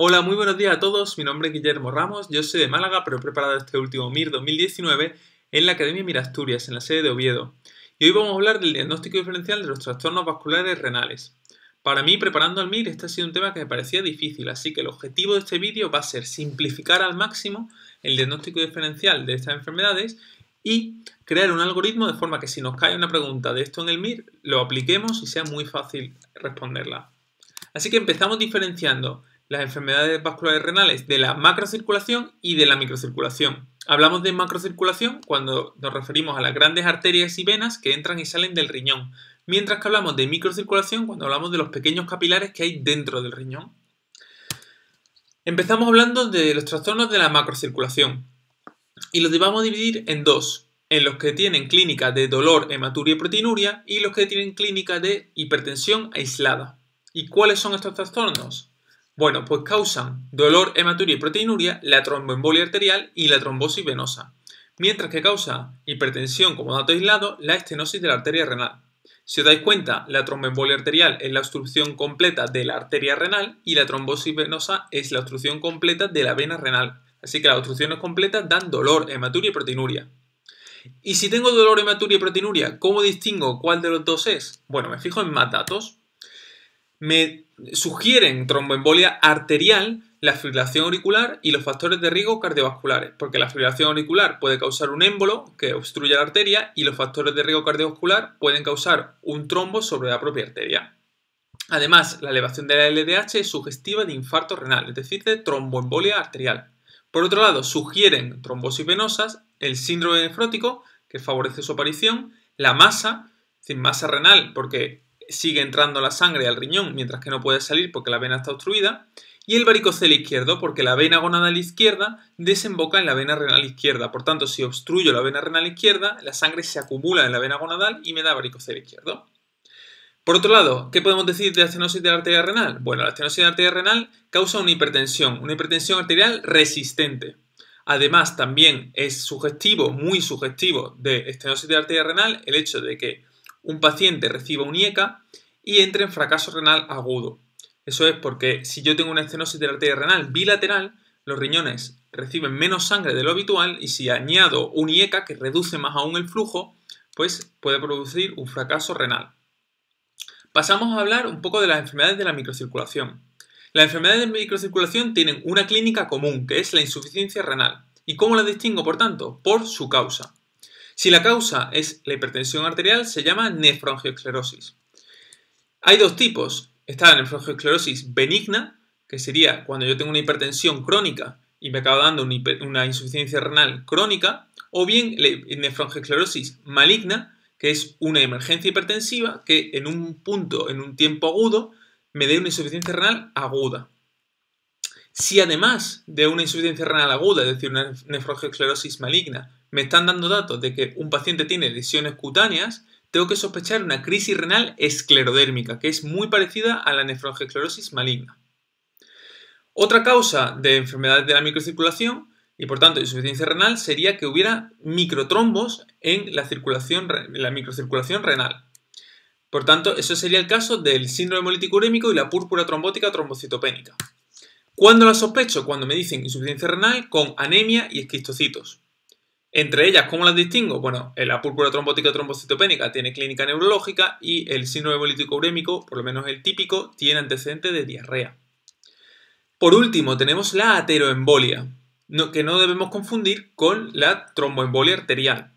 Hola, muy buenos días a todos. Mi nombre es Guillermo Ramos. Yo soy de Málaga, pero he preparado este último MIR 2019 en la Academia Mirasturias, Asturias, en la sede de Oviedo. Y hoy vamos a hablar del diagnóstico diferencial de los trastornos vasculares renales. Para mí, preparando el MIR, este ha sido un tema que me parecía difícil, así que el objetivo de este vídeo va a ser simplificar al máximo el diagnóstico diferencial de estas enfermedades y crear un algoritmo de forma que si nos cae una pregunta de esto en el MIR, lo apliquemos y sea muy fácil responderla. Así que empezamos diferenciando las enfermedades vasculares renales de la macrocirculación y de la microcirculación. Hablamos de macrocirculación cuando nos referimos a las grandes arterias y venas que entran y salen del riñón, mientras que hablamos de microcirculación cuando hablamos de los pequeños capilares que hay dentro del riñón. Empezamos hablando de los trastornos de la macrocirculación y los vamos a dividir en dos, en los que tienen clínica de dolor, hematuria y proteinuria y los que tienen clínica de hipertensión aislada. ¿Y cuáles son estos trastornos? Bueno, pues causan dolor, hematuria y proteinuria, la tromboembolia arterial y la trombosis venosa, mientras que causa hipertensión como dato aislado, la estenosis de la arteria renal. Si os dais cuenta, la tromboembolia arterial es la obstrucción completa de la arteria renal y la trombosis venosa es la obstrucción completa de la vena renal. Así que las obstrucciones completas dan dolor, hematuria y proteinuria. Y si tengo dolor, hematuria y proteinuria, ¿cómo distingo cuál de los dos es? Bueno, me fijo en más datos. Me sugieren tromboembolia arterial, la fibrilación auricular y los factores de riesgo cardiovasculares, porque la fibrilación auricular puede causar un émbolo que obstruye la arteria y los factores de riesgo cardiovascular pueden causar un trombo sobre la propia arteria. Además, la elevación de la LDH es sugestiva de infarto renal, es decir, de tromboembolia arterial. Por otro lado, sugieren trombosis venosas, el síndrome nefrótico, que favorece su aparición, la masa, sin masa renal, porque sigue entrando la sangre al riñón mientras que no puede salir porque la vena está obstruida, y el varicocel izquierdo porque la vena gonadal izquierda desemboca en la vena renal izquierda. Por tanto, si obstruyo la vena renal izquierda, la sangre se acumula en la vena gonadal y me da varicocel izquierdo. Por otro lado, ¿qué podemos decir de la estenosis de la arteria renal? Bueno, la estenosis de la arteria renal causa una hipertensión, una hipertensión arterial resistente. Además, también es sugestivo, muy sugestivo de estenosis de la arteria renal, el hecho de que un paciente reciba un IECA y entra en fracaso renal agudo. Eso es porque si yo tengo una estenosis de la arteria renal bilateral, los riñones reciben menos sangre de lo habitual y si añado un IECA que reduce más aún el flujo, pues puede producir un fracaso renal. Pasamos a hablar un poco de las enfermedades de la microcirculación. Las enfermedades de microcirculación tienen una clínica común, que es la insuficiencia renal. ¿Y cómo la distingo, por tanto? Por su causa. Si la causa es la hipertensión arterial, se llama nefrongiosclerosis. Hay dos tipos. Está la nefrongiosclerosis benigna, que sería cuando yo tengo una hipertensión crónica y me acaba dando una, insuficiencia renal crónica, o bien la nefrongiosclerosis maligna, que es una emergencia hipertensiva que en un punto, en un tiempo agudo, me dé una insuficiencia renal aguda. Si además de una insuficiencia renal aguda, es decir, una nefrogiosclerosis maligna, me están dando datos de que un paciente tiene lesiones cutáneas, tengo que sospechar una crisis renal esclerodérmica, que es muy parecida a la nefrongeclerosis maligna. Otra causa de enfermedades de la microcirculación y por tanto insuficiencia renal sería que hubiera microtrombos en la, circulación, en la microcirculación renal. Por tanto, eso sería el caso del síndrome hemolítico urémico y la púrpura trombótica trombocitopénica. ¿Cuándo la sospecho? Cuando me dicen insuficiencia renal con anemia y esquistocitos. Entre ellas, ¿cómo las distingo? Bueno, la púrpura trombótica trombocitopénica tiene clínica neurológica y el síndrome hebolítico urémico, por lo menos el típico, tiene antecedente de diarrea. Por último, tenemos la ateroembolia, que no debemos confundir con la tromboembolia arterial.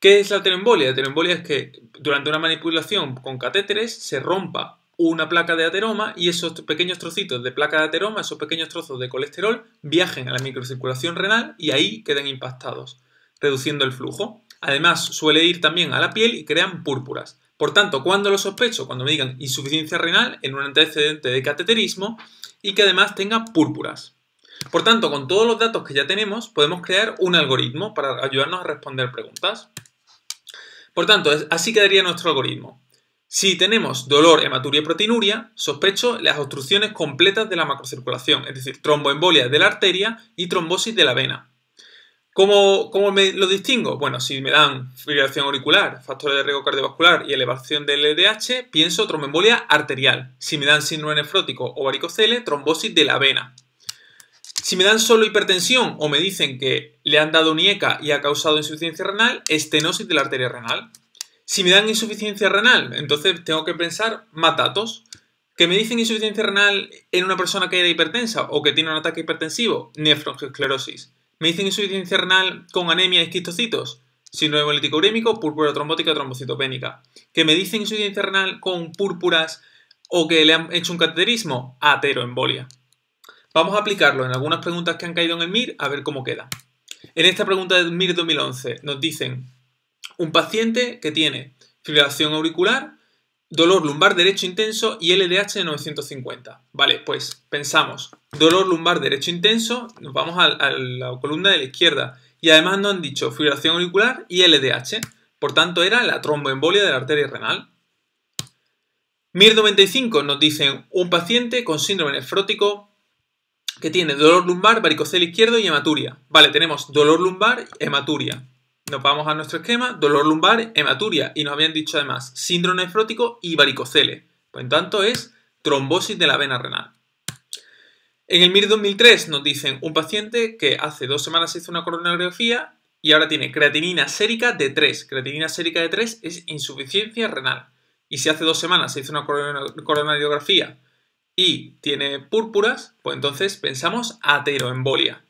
¿Qué es la ateroembolia? La ateroembolia es que durante una manipulación con catéteres se rompa una placa de ateroma y esos pequeños trocitos de placa de ateroma, esos pequeños trozos de colesterol, viajen a la microcirculación renal y ahí queden impactados reduciendo el flujo. Además, suele ir también a la piel y crean púrpuras. Por tanto, cuando lo sospecho, cuando me digan insuficiencia renal en un antecedente de cateterismo y que además tenga púrpuras. Por tanto, con todos los datos que ya tenemos, podemos crear un algoritmo para ayudarnos a responder preguntas. Por tanto, así quedaría nuestro algoritmo. Si tenemos dolor, hematuria y proteinuria, sospecho las obstrucciones completas de la macrocirculación, es decir, tromboembolia de la arteria y trombosis de la vena. ¿Cómo, lo distingo? Bueno, si me dan fibrilación auricular, factores de riesgo cardiovascular y elevación del LDH, pienso tromboembolia arterial. Si me dan síndrome nefrótico o varicocele, trombosis de la vena. Si me dan solo hipertensión o me dicen que le han dado nieca y ha causado insuficiencia renal, estenosis de la arteria renal. Si me dan insuficiencia renal, entonces tengo que pensar matatos. Que me dicen insuficiencia renal en una persona que era hipertensa o que tiene un ataque hipertensivo, nefrosclerosis. Me dicen insuficiencia renal con anemia y esquistocitos, Síndrome hemolítico urémico, púrpura trombótica, trombocitopénica. Que me dicen insuficiencia renal con púrpuras o que le han hecho un cateterismo, ateroembolia. Vamos a aplicarlo en algunas preguntas que han caído en el MIR a ver cómo queda. En esta pregunta del MIR 2011 nos dicen un paciente que tiene fibrilación auricular, dolor lumbar derecho intenso y LDH de 950. Vale, pues pensamos, dolor lumbar derecho intenso, nos vamos a, la columna de la izquierda y además nos han dicho fibración auricular y LDH, por tanto era la tromboembolia de la arteria renal. MIR95 nos dicen un paciente con síndrome nefrótico que tiene dolor lumbar, varicocel izquierdo y hematuria. Vale, tenemos dolor lumbar, hematuria. Nos vamos a nuestro esquema, dolor lumbar, hematuria, y nos habían dicho además síndrome nefrótico y varicocele. Por lo tanto, es trombosis de la vena renal. En el MIR 2003 nos dicen un paciente que hace dos semanas se hizo una coronariografía y ahora tiene creatinina sérica de 3. Creatinina sérica de 3 es insuficiencia renal. Y si hace dos semanas se hizo una coronariografía y tiene púrpuras, pues entonces pensamos ateroembolia.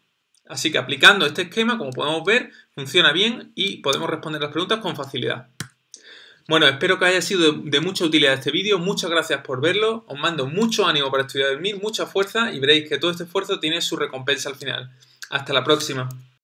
Así que aplicando este esquema, como podemos ver, funciona bien y podemos responder las preguntas con facilidad. Bueno, espero que haya sido de mucha utilidad este vídeo. Muchas gracias por verlo. Os mando mucho ánimo para estudiar el MIR, mucha fuerza y veréis que todo este esfuerzo tiene su recompensa al final. Hasta la próxima.